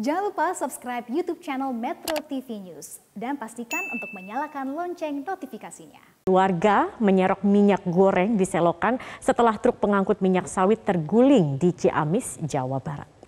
Jangan lupa subscribe YouTube channel Metro TV News dan pastikan untuk menyalakan lonceng notifikasinya. Warga menyerok minyak goreng di selokan setelah truk pengangkut minyak sawit terguling di Ciamis, Jawa Barat.